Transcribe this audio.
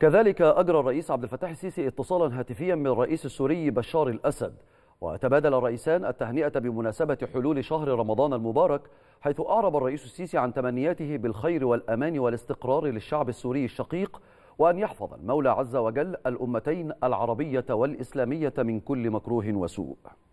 كذلك أجرى الرئيس عبد الفتاح السيسي اتصالا هاتفيا من الرئيس السوري بشار الأسد وتبادل الرئيسان التهنئة بمناسبة حلول شهر رمضان المبارك حيث أعرب الرئيس السيسي عن تمنياته بالخير والأمان والاستقرار للشعب السوري الشقيق وأن يحفظ المولى عز وجل الأمتين العربية والإسلامية من كل مكروه وسوء